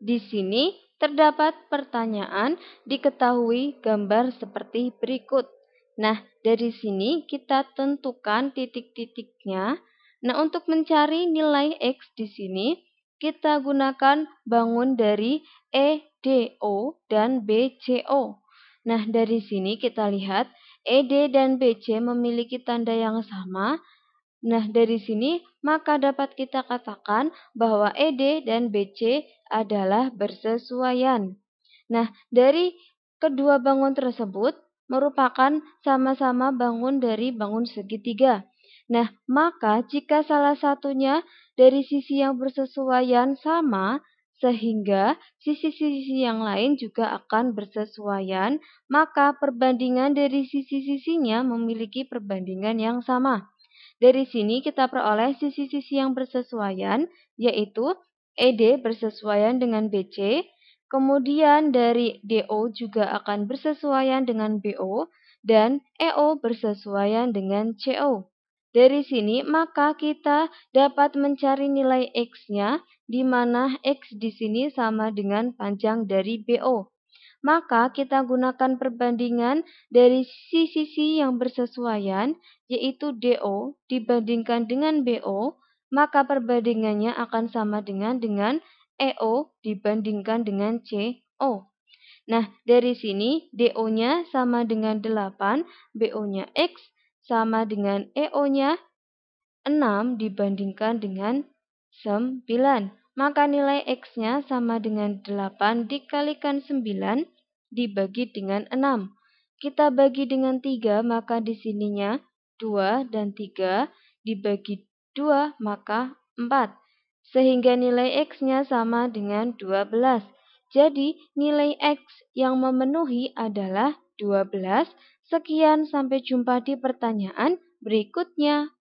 Di sini terdapat pertanyaan diketahui gambar seperti berikut. Nah, dari sini kita tentukan titik-titiknya. Nah, untuk mencari nilai X di sini, kita gunakan bangun dari EDO dan BCO. Nah, dari sini kita lihat ED dan BC memiliki tanda yang sama, Nah, dari sini maka dapat kita katakan bahwa ED dan BC adalah bersesuaian. Nah, dari kedua bangun tersebut merupakan sama-sama bangun dari bangun segitiga. Nah, maka jika salah satunya dari sisi yang bersesuaian sama, sehingga sisi-sisi yang lain juga akan bersesuaian, maka perbandingan dari sisi-sisinya memiliki perbandingan yang sama. Dari sini kita peroleh sisi-sisi yang bersesuaian, yaitu ED bersesuaian dengan BC, kemudian dari DO juga akan bersesuaian dengan BO, dan EO bersesuaian dengan CO. Dari sini maka kita dapat mencari nilai X-nya, di mana X di sini sama dengan panjang dari BO maka kita gunakan perbandingan dari sisi-sisi yang bersesuaian, yaitu DO dibandingkan dengan BO, maka perbandingannya akan sama dengan dengan EO dibandingkan dengan CO. Nah, dari sini DO-nya sama dengan 8, BO-nya X sama dengan EO-nya 6 dibandingkan dengan 9. Maka nilai X-nya sama dengan 8 dikalikan 9 dibagi dengan 6. Kita bagi dengan 3 maka di sininya 2 dan 3 dibagi 2 maka 4. Sehingga nilai X-nya sama dengan 12. Jadi nilai X yang memenuhi adalah 12. Sekian sampai jumpa di pertanyaan berikutnya.